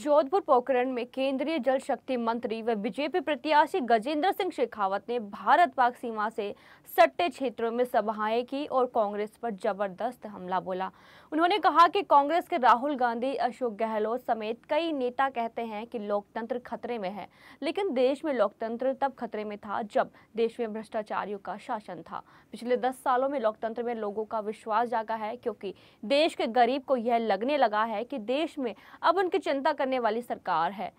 जोधपुर पोखरण में केंद्रीय जल शक्ति मंत्री व बीजेपी प्रत्याशी गजेंद्र सिंह शेखावत ने भारत पाक सीमा से सट्टे क्षेत्रों में सभाएं की और कांग्रेस पर जबरदस्त हमला बोला उन्होंने कहा कि कांग्रेस के राहुल गांधी अशोक गहलोत समेत कई नेता कहते हैं कि लोकतंत्र खतरे में है लेकिन देश में लोकतंत्र तब खतरे में था जब देश में भ्रष्टाचारियों का शासन था पिछले दस सालों में लोकतंत्र में लोगों का विश्वास जागा है क्योंकि देश के गरीब को यह लगने लगा है कि देश में अब उनकी चिंता करने वाली सरकार है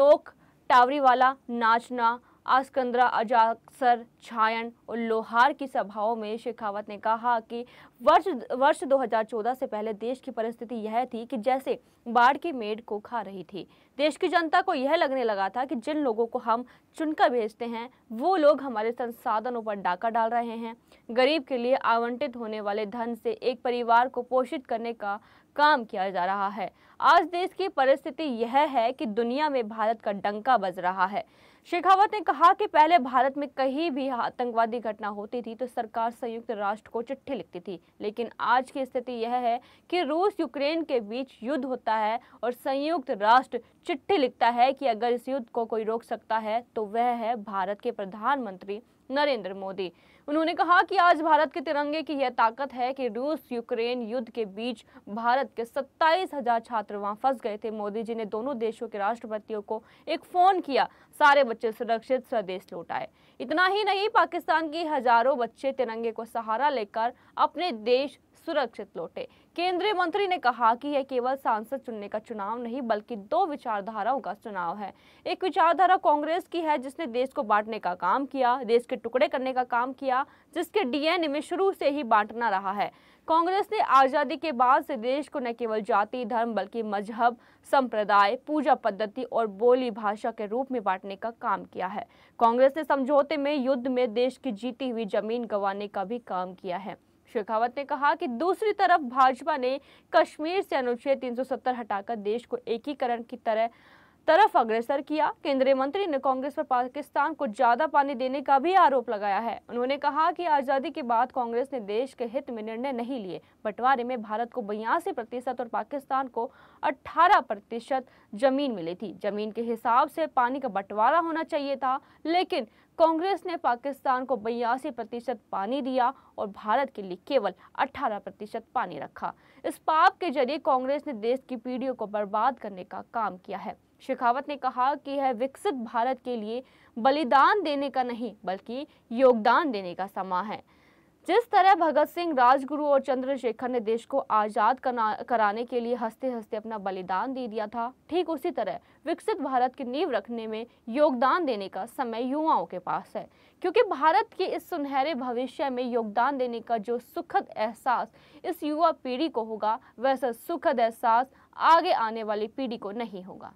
नोक टावरी वाला नाचना आस्कंदरा अजाक्सर छायन और लोहार की सभाओं में शेखावत ने कहा कि वर्ष वर्ष 2014 से पहले देश की परिस्थिति यह थी कि जैसे बाढ़ की मेड को खा रही थी देश की जनता को यह लगने लगा था कि जिन लोगों को हम चुनकर भेजते हैं वो लोग हमारे संसाधनों पर डाका डाल रहे हैं गरीब के लिए आवंटित होने वाले धन से एक परिवार को पोषित करने का काम किया जा रहा है आज देश की परिस्थिति यह है कि दुनिया में भारत का डंका बज रहा है शेखावत ने कहा कि पहले भारत में कहीं भी आतंकवादी घटना होती थी तो सरकार संयुक्त राष्ट्र को चिट्ठी लिखती थी लेकिन आज की स्थिति यह है कि रूस यूक्रेन के बीच युद्ध होता है और संयुक्त राष्ट्र चिट्ठी लिखता है कि अगर इस युद्ध को कोई रोक सकता है तो वह है भारत के प्रधानमंत्री नरेंद्र मोदी उन्होंने कहा कि आज भारत के तिरंगे की यह ताकत है कि रूस यूक्रेन युद्ध के बीच भारत के सत्ताईस हजार छात्र वहां फंस गए थे मोदी जी ने दोनों देशों के राष्ट्रपतियों को एक फोन किया सारे बच्चे सुरक्षित स्वदेश लौट आए इतना ही नहीं पाकिस्तान की हजारों बच्चे तिरंगे को सहारा लेकर अपने देश सुरक्षित लौटे केंद्रीय मंत्री ने कहा कि यह केवल सांसद चुनने का चुनाव नहीं बल्कि दो विचारधाराओं का चुनाव है एक विचारधारा कांग्रेस की है जिसने देश को बांटने का काम किया देश के टुकड़े करने का काम किया जिसके डीएनए में शुरू से ही बांटना रहा है कांग्रेस ने आज़ादी के बाद से देश को न केवल जाति धर्म बल्कि मजहब संप्रदाय पूजा पद्धति और बोली भाषा के रूप में बांटने का काम किया है कांग्रेस ने समझौते में युद्ध में देश की जीती हुई जमीन गंवाने का भी काम किया है शेखावत ने कहा कि दूसरी तरफ भाजपा ने कश्मीर से अनुच्छेद 370 हटाकर देश को एकीकरण की तरह तरफ अग्रसर किया केंद्रीय मंत्री ने कांग्रेस पर पाकिस्तान को ज्यादा पानी देने का भी आरोप लगाया है उन्होंने कहा कि आजादी के बाद कांग्रेस ने देश के हित में निर्णय नहीं लिए बंटवारे में भारत को बयासी प्रतिशत और पाकिस्तान को 18 प्रतिशत जमीन मिली थी जमीन के हिसाब से पानी का बंटवारा होना चाहिए था लेकिन कांग्रेस ने पाकिस्तान को बयासी प्रतिशत पानी दिया और भारत के लिए केवल 18 प्रतिशत पानी रखा इस पाप के जरिए कांग्रेस ने देश की पीढ़ियों को बर्बाद करने का काम किया है शेखावत ने कहा कि यह विकसित भारत के लिए बलिदान देने का नहीं बल्कि योगदान देने का समा है जिस तरह भगत सिंह राजगुरु और चंद्रशेखर ने देश को आज़ाद कराने के लिए हंसते हंसते अपना बलिदान दे दिया था ठीक उसी तरह विकसित भारत की नींव रखने में योगदान देने का समय युवाओं के पास है क्योंकि भारत के इस सुनहरे भविष्य में योगदान देने का जो सुखद एहसास इस युवा पीढ़ी को होगा वैसा सुखद एहसास आगे आने वाली पीढ़ी को नहीं होगा